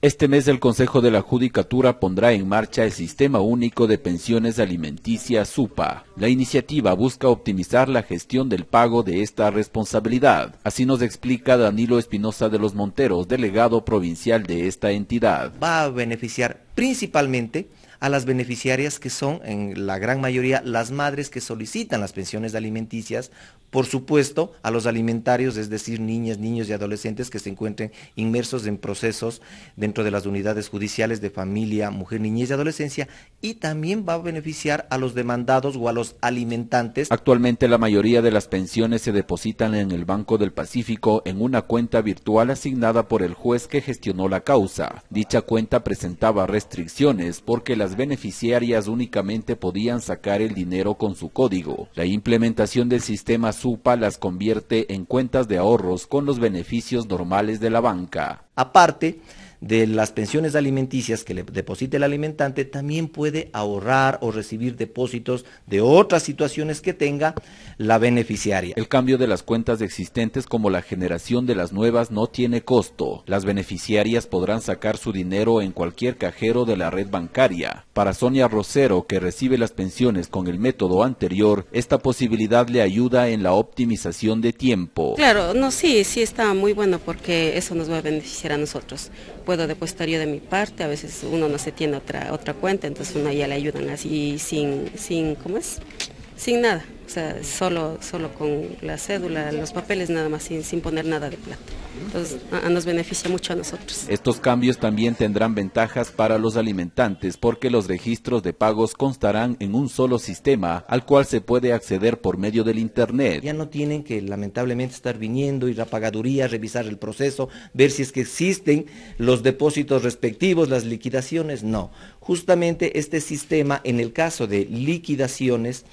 Este mes el Consejo de la Judicatura pondrá en marcha el Sistema Único de Pensiones Alimenticias SUPA. La iniciativa busca optimizar la gestión del pago de esta responsabilidad. Así nos explica Danilo Espinosa de los Monteros, delegado provincial de esta entidad. Va a beneficiar principalmente a las beneficiarias que son en la gran mayoría las madres que solicitan las pensiones alimenticias, por supuesto a los alimentarios, es decir, niñas, niños y adolescentes que se encuentren inmersos en procesos dentro de las unidades judiciales de familia, mujer, niñez y adolescencia, y también va a beneficiar a los demandados o a los alimentantes. Actualmente la mayoría de las pensiones se depositan en el Banco del Pacífico en una cuenta virtual asignada por el juez que gestionó la causa. Dicha cuenta presentaba restricciones porque las beneficiarias únicamente podían sacar el dinero con su código. La implementación del sistema SUPA las convierte en cuentas de ahorros con los beneficios normales de la banca. Aparte, de las pensiones alimenticias que le deposite el alimentante, también puede ahorrar o recibir depósitos de otras situaciones que tenga la beneficiaria. El cambio de las cuentas existentes como la generación de las nuevas no tiene costo. Las beneficiarias podrán sacar su dinero en cualquier cajero de la red bancaria. Para Sonia Rosero, que recibe las pensiones con el método anterior, esta posibilidad le ayuda en la optimización de tiempo. Claro, no, sí, sí está muy bueno porque eso nos va a beneficiar a nosotros puedo depositar yo de mi parte, a veces uno no se tiene otra, otra cuenta, entonces uno ya le ayudan así sin, sin ¿cómo es? sin nada, o sea, solo, solo con la cédula, los papeles nada más, sin, poner nada de plata. Entonces nos beneficia mucho a nosotros. Estos cambios también tendrán ventajas para los alimentantes porque los registros de pagos constarán en un solo sistema al cual se puede acceder por medio del Internet. Ya no tienen que lamentablemente estar viniendo, ir a pagaduría, revisar el proceso, ver si es que existen los depósitos respectivos, las liquidaciones, no. Justamente este sistema en el caso de liquidaciones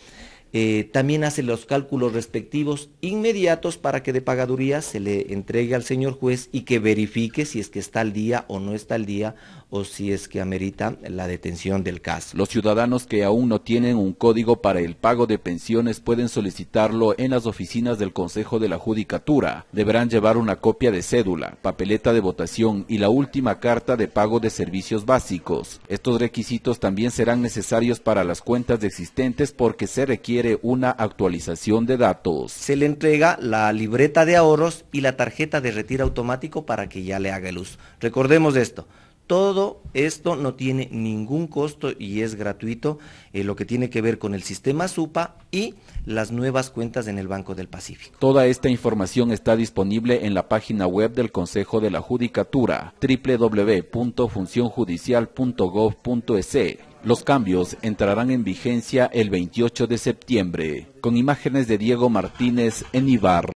eh, también hace los cálculos respectivos inmediatos para que de pagaduría se le entregue al señor juez y que verifique si es que está al día o no está al día o si es que amerita la detención del caso. Los ciudadanos que aún no tienen un código para el pago de pensiones pueden solicitarlo en las oficinas del Consejo de la Judicatura. Deberán llevar una copia de cédula, papeleta de votación y la última carta de pago de servicios básicos. Estos requisitos también serán necesarios para las cuentas existentes porque se requiere una actualización de datos. Se le entrega la libreta de ahorros y la tarjeta de retiro automático para que ya le haga luz Recordemos esto. Todo esto no tiene ningún costo y es gratuito eh, lo que tiene que ver con el sistema SUPA y las nuevas cuentas en el Banco del Pacífico. Toda esta información está disponible en la página web del Consejo de la Judicatura www.funcionjudicial.gov.es los cambios entrarán en vigencia el 28 de septiembre, con imágenes de Diego Martínez en Ibar.